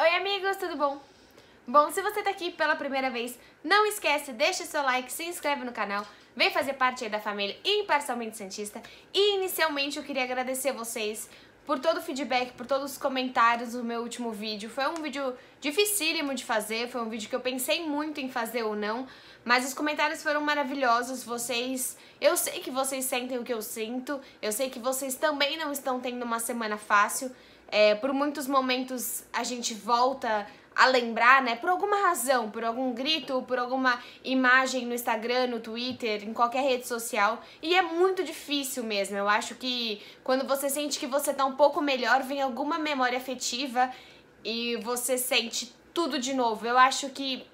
Oi amigos, tudo bom? Bom, se você tá aqui pela primeira vez, não esquece, deixa seu like, se inscreve no canal, vem fazer parte aí da família Imparcialmente Santista. E inicialmente eu queria agradecer vocês por todo o feedback, por todos os comentários do meu último vídeo. Foi um vídeo dificílimo de fazer, foi um vídeo que eu pensei muito em fazer ou não, mas os comentários foram maravilhosos, vocês... Eu sei que vocês sentem o que eu sinto, eu sei que vocês também não estão tendo uma semana fácil, é, por muitos momentos a gente volta a lembrar, né? Por alguma razão, por algum grito, por alguma imagem no Instagram, no Twitter, em qualquer rede social. E é muito difícil mesmo. Eu acho que quando você sente que você tá um pouco melhor, vem alguma memória afetiva e você sente tudo de novo. Eu acho que,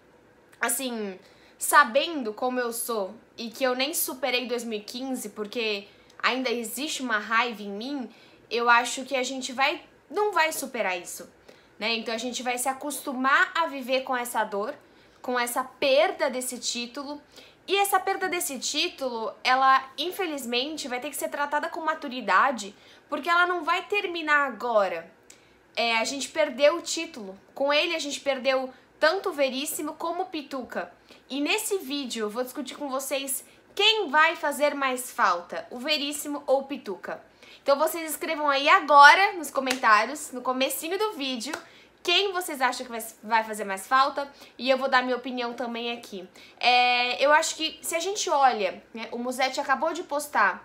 assim, sabendo como eu sou e que eu nem superei 2015 porque ainda existe uma raiva em mim, eu acho que a gente vai não vai superar isso, né? Então a gente vai se acostumar a viver com essa dor, com essa perda desse título. E essa perda desse título, ela infelizmente vai ter que ser tratada com maturidade, porque ela não vai terminar agora. É, a gente perdeu o título. Com ele a gente perdeu tanto Veríssimo como Pituca. E nesse vídeo eu vou discutir com vocês quem vai fazer mais falta, o Veríssimo ou Pituca. Então vocês escrevam aí agora nos comentários, no comecinho do vídeo, quem vocês acham que vai fazer mais falta e eu vou dar minha opinião também aqui. É, eu acho que se a gente olha, né, o Musete acabou de postar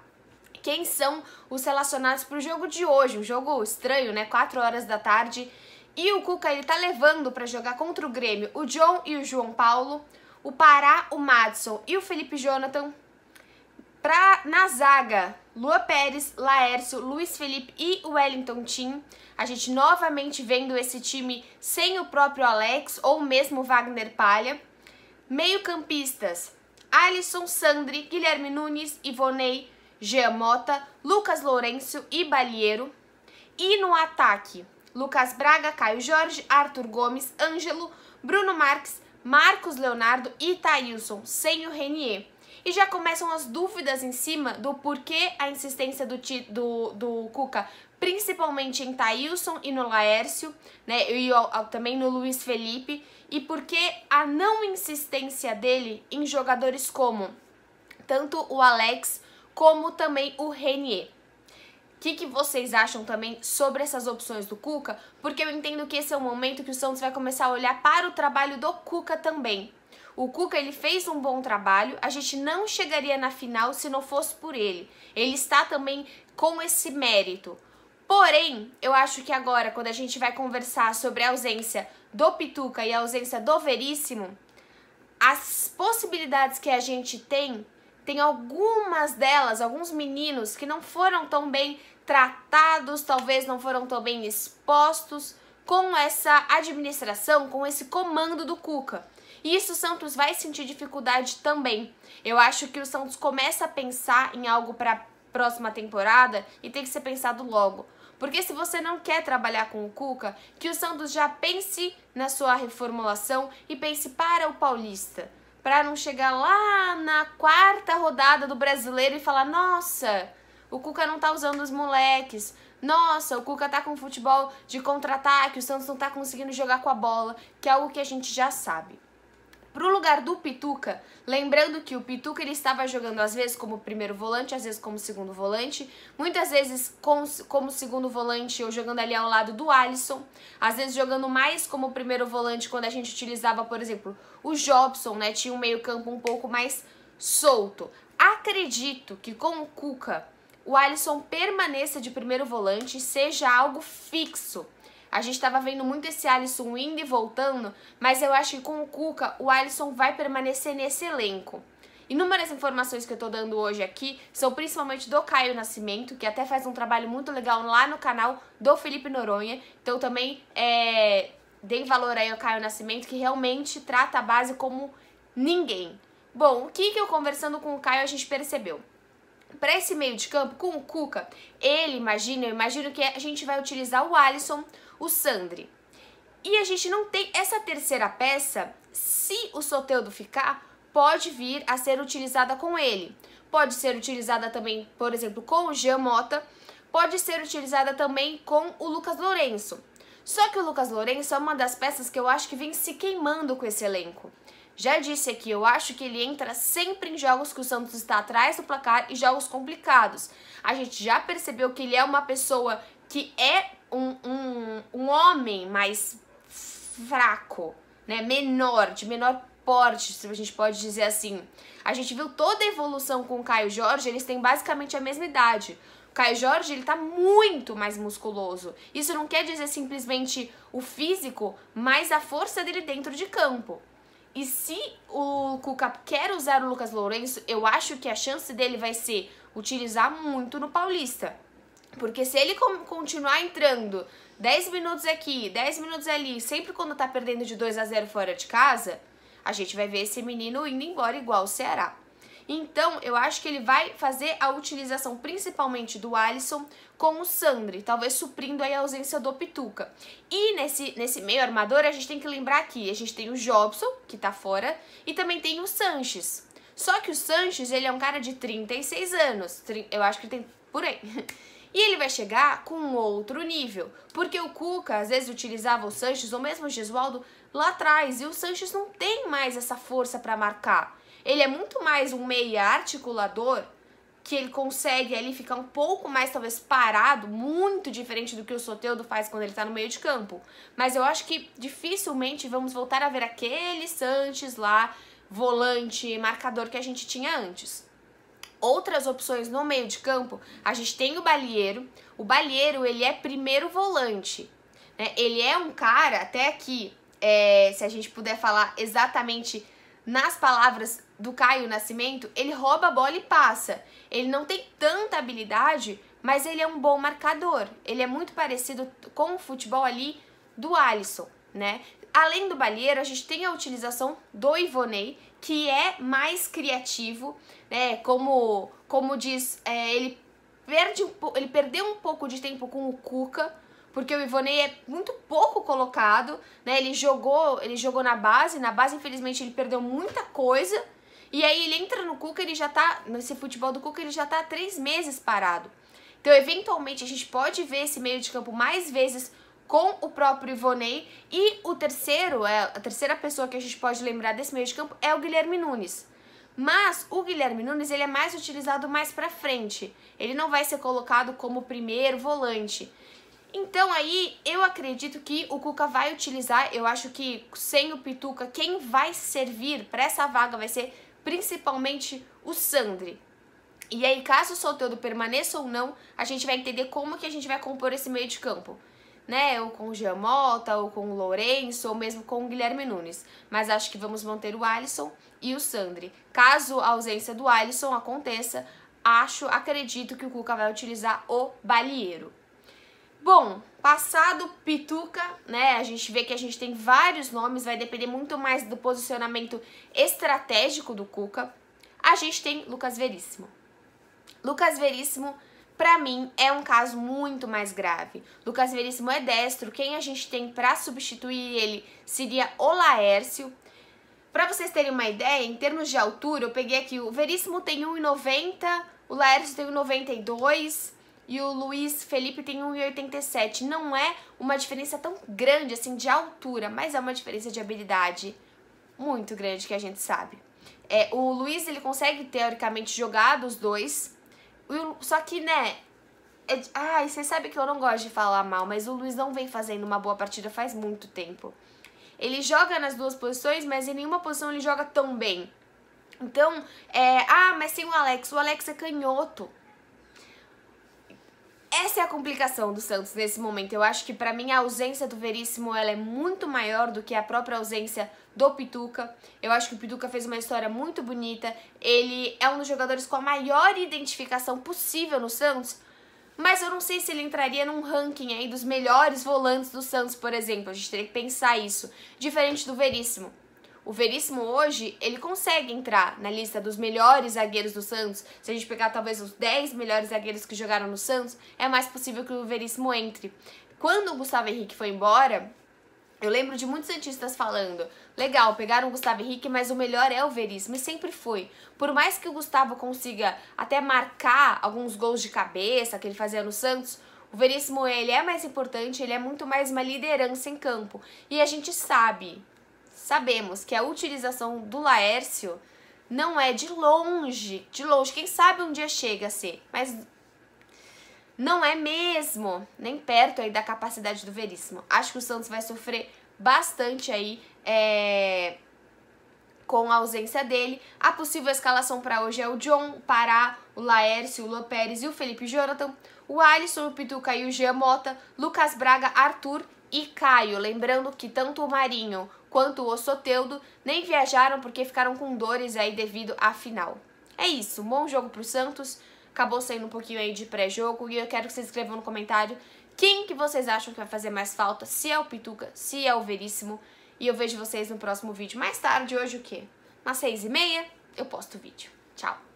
quem são os relacionados para o jogo de hoje, um jogo estranho, né, 4 horas da tarde, e o Cuca ele tá levando para jogar contra o Grêmio o John e o João Paulo, o Pará, o Madison e o Felipe Jonathan, pra, na zaga Lua Pérez, Laércio, Luiz Felipe e Wellington Tim. A gente novamente vendo esse time sem o próprio Alex ou mesmo Wagner Palha. Meio-campistas: Alisson, Sandri, Guilherme Nunes, Ivonei, Jean Mota, Lucas Lourenço e Balheiro. E no ataque: Lucas Braga, Caio Jorge, Arthur Gomes, Ângelo, Bruno Marques, Marcos Leonardo e Thailson, sem o Renier. E já começam as dúvidas em cima do porquê a insistência do, do, do Cuca, principalmente em Thailson e no Laércio, né? E também no Luiz Felipe. E porquê a não insistência dele em jogadores como tanto o Alex como também o Renier. O que, que, vocês acham também sobre essas opções do Cuca? Porque eu entendo que esse é o momento que o Santos vai começar a olhar para o trabalho do Cuca também. O Cuca ele fez um bom trabalho. A gente não chegaria na final se não fosse por ele. Ele está também com esse mérito. Porém, eu acho que agora, quando a gente vai conversar sobre a ausência do Pituca e a ausência do Veríssimo, as possibilidades que a gente tem, tem algumas delas, alguns meninos que não foram tão bem tratados, talvez não foram tão bem expostos com essa administração, com esse comando do Cuca. E isso o Santos vai sentir dificuldade também. Eu acho que o Santos começa a pensar em algo para próxima temporada e tem que ser pensado logo. Porque se você não quer trabalhar com o Cuca, que o Santos já pense na sua reformulação e pense para o Paulista, para não chegar lá na quarta rodada do Brasileiro e falar: "Nossa, o Cuca não tá usando os moleques. Nossa, o Cuca tá com futebol de contra-ataque, o Santos não tá conseguindo jogar com a bola", que é algo que a gente já sabe pro lugar do Pituca, lembrando que o Pituca ele estava jogando às vezes como primeiro volante, às vezes como segundo volante, muitas vezes com, como segundo volante ou jogando ali ao lado do Alisson, às vezes jogando mais como primeiro volante quando a gente utilizava, por exemplo, o Jobson, né? Tinha um meio-campo um pouco mais solto. Acredito que com o Cuca o Alisson permaneça de primeiro volante, seja algo fixo a gente estava vendo muito esse Alisson indo e voltando, mas eu acho que com o Cuca o Alisson vai permanecer nesse elenco. Inúmeras informações que eu tô dando hoje aqui são principalmente do Caio Nascimento, que até faz um trabalho muito legal lá no canal do Felipe Noronha. Então também é, deem valor aí ao Caio Nascimento, que realmente trata a base como ninguém. Bom, o que, que eu conversando com o Caio a gente percebeu? para esse meio de campo, com o Cuca, ele imagina, eu imagino que a gente vai utilizar o Alisson, o Sandri. E a gente não tem essa terceira peça, se o Soteudo ficar, pode vir a ser utilizada com ele. Pode ser utilizada também, por exemplo, com o Jean Mota, pode ser utilizada também com o Lucas Lourenço. Só que o Lucas Lourenço é uma das peças que eu acho que vem se queimando com esse elenco. Já disse aqui, eu acho que ele entra sempre em jogos que o Santos está atrás do placar e jogos complicados. A gente já percebeu que ele é uma pessoa que é um, um, um homem mais fraco, né? Menor, de menor porte, se a gente pode dizer assim. A gente viu toda a evolução com o Caio Jorge, eles têm basicamente a mesma idade. O Caio Jorge, ele tá muito mais musculoso. Isso não quer dizer simplesmente o físico, mas a força dele dentro de campo. E se o Cuca quer usar o Lucas Lourenço, eu acho que a chance dele vai ser utilizar muito no Paulista. Porque se ele continuar entrando 10 minutos aqui, 10 minutos ali, sempre quando tá perdendo de 2 a 0 fora de casa, a gente vai ver esse menino indo embora igual o Ceará. Então, eu acho que ele vai fazer a utilização principalmente do Alisson com o Sandri, talvez suprindo aí a ausência do Pituca. E nesse, nesse meio armador, a gente tem que lembrar que a gente tem o Jobson, que tá fora, e também tem o Sanches. Só que o Sanches, ele é um cara de 36 anos, eu acho que ele tem por aí. E ele vai chegar com outro nível, porque o Cuca às vezes utilizava o Sanches ou mesmo o Gesualdo lá atrás, e o Sanches não tem mais essa força para marcar. Ele é muito mais um meia articulador que ele consegue ali ficar um pouco mais, talvez, parado, muito diferente do que o Soteudo faz quando ele tá no meio de campo. Mas eu acho que dificilmente vamos voltar a ver aquele Sanches lá, volante, marcador que a gente tinha antes. Outras opções no meio de campo, a gente tem o Balieiro. O Balieiro, ele é primeiro volante. Né? Ele é um cara, até aqui, é, se a gente puder falar exatamente nas palavras do Caio Nascimento, ele rouba a bola e passa. Ele não tem tanta habilidade, mas ele é um bom marcador. Ele é muito parecido com o futebol ali do Alisson, né? Além do Balheiro, a gente tem a utilização do Ivonei, que é mais criativo, né? Como, como diz, é, ele, perde, ele perdeu um pouco de tempo com o Cuca, porque o Ivonei é muito pouco colocado, né? Ele jogou, ele jogou na base, na base infelizmente ele perdeu muita coisa. E aí ele entra no Cuca, ele já tá nesse futebol do Cuca, ele já tá há três meses parado. Então, eventualmente a gente pode ver esse meio de campo mais vezes com o próprio Ivonei e o terceiro, é a terceira pessoa que a gente pode lembrar desse meio de campo é o Guilherme Nunes. Mas o Guilherme Nunes ele é mais utilizado mais para frente. Ele não vai ser colocado como primeiro volante. Então aí eu acredito que o Cuca vai utilizar, eu acho que sem o Pituca, quem vai servir para essa vaga vai ser principalmente o Sandri. E aí, caso o Soteldo permaneça ou não, a gente vai entender como que a gente vai compor esse meio de campo. Né? Ou com o Giamota, ou com o Lourenço, ou mesmo com o Guilherme Nunes. Mas acho que vamos manter o Alisson e o Sandri. Caso a ausência do Alisson aconteça, acho, acredito que o Cuca vai utilizar o Balieiro. Bom, passado Pituca, né? A gente vê que a gente tem vários nomes, vai depender muito mais do posicionamento estratégico do Cuca. A gente tem Lucas Veríssimo. Lucas Veríssimo, para mim, é um caso muito mais grave. Lucas Veríssimo é destro, quem a gente tem para substituir ele seria o Laércio. Para vocês terem uma ideia, em termos de altura, eu peguei aqui o Veríssimo tem 1,90, o Laércio tem 1,92 e o Luiz Felipe tem 1,87. Não é uma diferença tão grande assim de altura, mas é uma diferença de habilidade muito grande que a gente sabe. É, o Luiz ele consegue teoricamente jogar dos dois, só que né. É, ai, você sabe que eu não gosto de falar mal, mas o Luiz não vem fazendo uma boa partida faz muito tempo. Ele joga nas duas posições, mas em nenhuma posição ele joga tão bem. Então, é, ah, mas tem o Alex. O Alex é canhoto. Essa é a complicação do Santos nesse momento. Eu acho que para mim a ausência do Veríssimo ela é muito maior do que a própria ausência do Pituca. Eu acho que o Pituca fez uma história muito bonita. Ele é um dos jogadores com a maior identificação possível no Santos. Mas eu não sei se ele entraria num ranking aí dos melhores volantes do Santos, por exemplo. A gente teria que pensar isso. Diferente do Veríssimo. O Veríssimo hoje, ele consegue entrar na lista dos melhores zagueiros do Santos. Se a gente pegar talvez os 10 melhores zagueiros que jogaram no Santos, é mais possível que o Veríssimo entre. Quando o Gustavo Henrique foi embora, eu lembro de muitos cientistas falando: legal, pegaram o Gustavo Henrique, mas o melhor é o Veríssimo, e sempre foi. Por mais que o Gustavo consiga até marcar alguns gols de cabeça que ele fazia no Santos, o Veríssimo ele é mais importante, ele é muito mais uma liderança em campo. E a gente sabe, sabemos que a utilização do Laércio não é de longe, de longe, quem sabe um dia chega a ser, mas não é mesmo, nem perto aí da capacidade do Veríssimo. Acho que o Santos vai sofrer bastante aí é, com a ausência dele. A possível escalação para hoje é o John, o Pará, o Laércio, o Lô Pérez e o Felipe Jonathan, o Alisson, o Pituca e o Jean Mota, Lucas Braga, Arthur e Caio. Lembrando que tanto o Marinho quanto o Soteudo nem viajaram porque ficaram com dores aí devido à final. É isso, um bom jogo pro Santos, acabou saindo um pouquinho aí de pré-jogo e eu quero que vocês escrevam no comentário quem que vocês acham que vai fazer mais falta, se é o Pituca, se é o Veríssimo. E eu vejo vocês no próximo vídeo mais tarde, hoje o quê? Nas seis e meia eu posto o vídeo. Tchau!